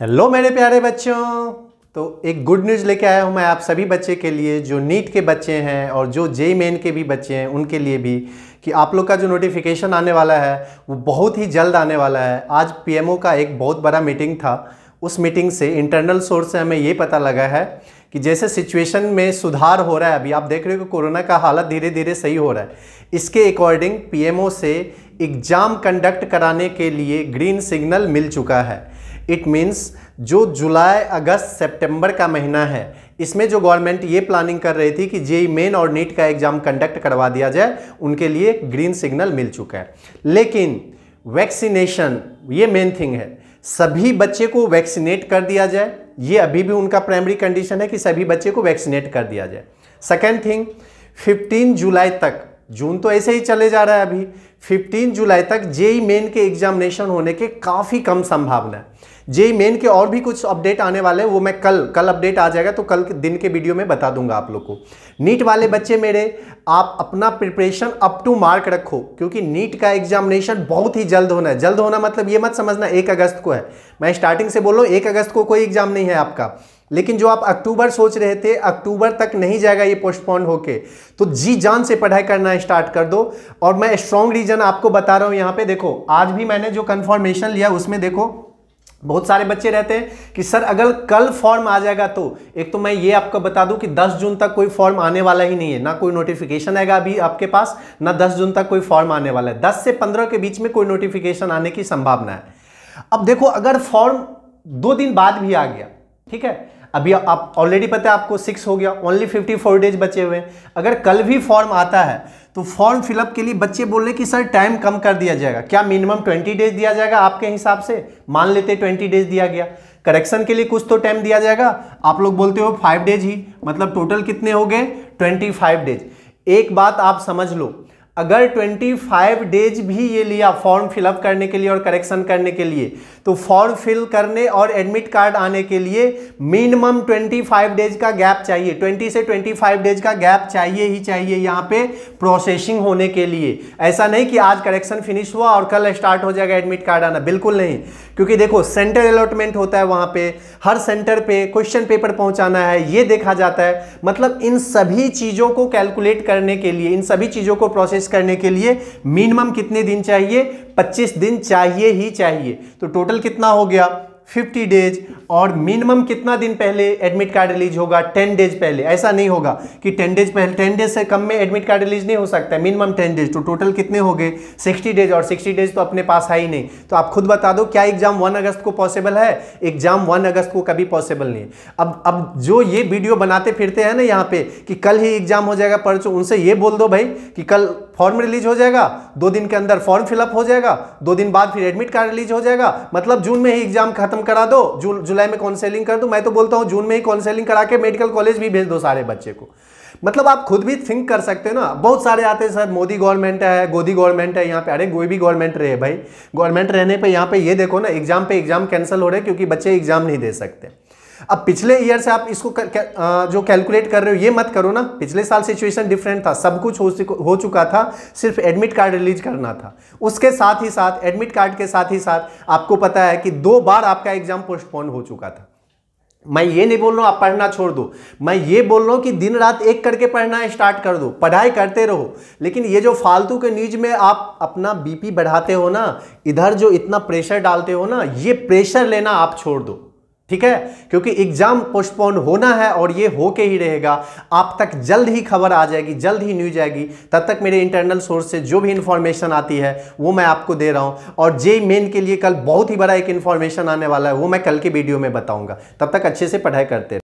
hello मेरे प्यारे बच्चों तो एक गुड न्यूज़ लेके आया हूँ मैं आप सभी बच्चे के लिए जो नीट के बच्चे हैं और जो जे मेन के भी बच्चे हैं उनके लिए भी कि आप लोग का जो नोटिफिकेशन आने वाला है वो बहुत ही जल्द आने वाला है आज पीएमओ का एक बहुत बड़ा मीटिंग था उस मीटिंग से इंटरनल सोर्स से हमें ये पता लगा है कि जैसे सिचुएशन में सुधार हो रहा है अभी आप देख रहे हो कि कोरोना का हालत धीरे धीरे सही हो रहा है इसके अकॉर्डिंग पीएमओ से एग्ज़ाम कंडक्ट कराने के लिए ग्रीन सिग्नल मिल चुका है इट मीन्स जो जुलाई अगस्त सितंबर का महीना है इसमें जो गवर्नमेंट ये प्लानिंग कर रही थी कि जेई मेन और नीट का एग्जाम कंडक्ट करवा दिया जाए उनके लिए ग्रीन सिग्नल मिल चुका है लेकिन वैक्सीनेशन ये मेन थिंग है सभी बच्चे को वैक्सीनेट कर दिया जाए ये अभी भी उनका प्राइमरी कंडीशन है कि सभी बच्चे को वैक्सीनेट कर दिया जाए सेकेंड थिंग 15 जुलाई तक जून तो ऐसे ही चले जा रहा है अभी फिफ्टीन जुलाई तक जेई मेन के एग्जामिनेशन होने के काफ़ी कम संभावना है जेई मेन के और भी कुछ अपडेट आने वाले हैं वो मैं कल कल अपडेट आ जाएगा तो कल के दिन के वीडियो में बता दूंगा आप लोग को नीट वाले बच्चे मेरे आप अपना प्रिपरेशन अप टू मार्क रखो क्योंकि नीट का एग्जामिनेशन बहुत ही जल्द होना है जल्द होना मतलब ये मत समझना एक अगस्त को है मैं स्टार्टिंग से बोल रहा हूँ एक अगस्त को कोई एग्जाम नहीं है आपका लेकिन जो आप अक्टूबर सोच रहे थे अक्टूबर तक नहीं जाएगा ये पोस्टपोन होके तो जी जान से पढ़ाई करना स्टार्ट कर दो और मैं स्ट्रॉन्ग रीजन आपको बता रहा हूं यहां पे देखो आज भी मैंने जो कन्फर्मेशन लिया उसमें देखो बहुत सारे बच्चे रहते हैं कि सर अगर कल फॉर्म आ जाएगा तो एक तो मैं ये आपको बता दूं कि 10 जून तक कोई फॉर्म आने वाला ही नहीं है ना कोई नोटिफिकेशन आएगा अभी आपके पास ना 10 जून तक कोई फॉर्म आने वाला है 10 से 15 के बीच में कोई नोटिफिकेशन आने की संभावना है अब देखो अगर फॉर्म दो दिन बाद भी आ गया ठीक है अभी आप ऑलरेडी पता है आपको सिक्स हो गया ओनली फिफ्टी फोर डेज बचे हुए हैं अगर कल भी फॉर्म आता है तो फॉर्म फिलअप के लिए बच्चे बोल रहे कि सर टाइम कम कर दिया जाएगा क्या मिनिमम ट्वेंटी डेज दिया जाएगा आपके हिसाब से मान लेते ट्वेंटी डेज दिया गया करेक्शन के लिए कुछ तो टाइम दिया जाएगा आप लोग बोलते हो फाइव डेज ही मतलब टोटल कितने हो गए ट्वेंटी फाइव डेज एक बात आप समझ लो अगर 25 डेज भी ये लिया फॉर्म फिलअप करने के लिए और करेक्शन करने के लिए तो फॉर्म फिल करने और एडमिट कार्ड आने के लिए मिनिमम 25 डेज का गैप चाहिए 20 से 25 डेज का गैप चाहिए ही चाहिए यहाँ पे प्रोसेसिंग होने के लिए ऐसा नहीं कि आज करेक्शन फिनिश हुआ और कल स्टार्ट हो जाएगा एडमिट कार्ड आना बिल्कुल नहीं क्योंकि देखो सेंटर अलॉटमेंट होता है वहाँ पर हर सेंटर पे क्वेश्चन पेपर पहुँचाना है ये देखा जाता है मतलब इन सभी चीज़ों को कैलकुलेट करने के लिए इन सभी चीज़ों को प्रोसेस प्रोसेस करने के लिए मिनिमम कितने दिन चाहिए 25 दिन चाहिए ही चाहिए तो टोटल कितना हो गया 50 डेज और मिनिमम कितना दिन पहले एडमिट कार्ड रिलीज होगा 10 डेज पहले ऐसा नहीं होगा कि 10 डेज पहले 10 डेज से कम में एडमिट कार्ड रिलीज नहीं हो सकता है मिनिमम 10 डेज तो टोटल कितने हो गए सिक्सटी डेज और 60 डेज तो अपने पास है ही नहीं तो आप खुद बता दो क्या एग्जाम 1 अगस्त को पॉसिबल है एग्जाम 1 अगस्त को कभी पॉसिबल नहीं अब अब जो ये वीडियो बनाते फिरते हैं ना यहाँ पे कि कल ही एग्जाम हो जाएगा परसों उनसे ये बोल दो भाई कि कल फॉर्म रिलीज हो जाएगा दो दिन के अंदर फॉर्म फिलअप हो जाएगा दो दिन बाद फिर एडमिट कार्ड रिलीज हो जाएगा मतलब जून में ही एग्जाम खत्म खत्म करा दो जून जुलाई में काउंसलिंग कर दो मैं तो बोलता हूँ जून में ही काउंसलिंग करा के मेडिकल कॉलेज भी भेज दो सारे बच्चे को मतलब आप खुद भी थिंक कर सकते हो ना बहुत सारे आते हैं सर मोदी गवर्नमेंट है गोदी गवर्नमेंट है यहाँ पे अरे कोई भी गवर्नमेंट रहे भाई गवर्नमेंट रहने पे यहाँ पे ये देखो ना एग्जाम पे एग्जाम कैंसिल हो रहे क्योंकि बच्चे एग्जाम नहीं दे सकते अब पिछले ईयर से आप इसको कर, कर, जो कैलकुलेट कर रहे हो ये मत करो ना पिछले साल सिचुएशन डिफरेंट था सब कुछ हो, हो चुका था सिर्फ एडमिट कार्ड रिलीज करना था उसके साथ ही साथ एडमिट कार्ड के साथ ही साथ आपको पता है कि दो बार आपका एग्जाम पोस्टपोन हो चुका था मैं ये नहीं बोल रहा हूँ आप पढ़ना छोड़ दो मैं ये बोल रहा हूँ कि दिन रात एक करके पढ़ना स्टार्ट कर दो पढ़ाई करते रहो लेकिन ये जो फालतू के न्यूज में आप अपना बीपी बढ़ाते हो ना इधर जो इतना प्रेशर डालते हो ना ये प्रेशर लेना आप छोड़ दो ठीक है क्योंकि एग्जाम पोस्टपोन होना है और ये होके ही रहेगा आप तक जल्द ही खबर आ जाएगी जल्द ही न्यूज आएगी तब तक मेरे इंटरनल सोर्स से जो भी इंफॉर्मेशन आती है वो मैं आपको दे रहा हूं और जे मेन के लिए कल बहुत ही बड़ा एक इंफॉर्मेशन आने वाला है वो मैं कल के वीडियो में बताऊंगा तब तक अच्छे से पढ़ाई करते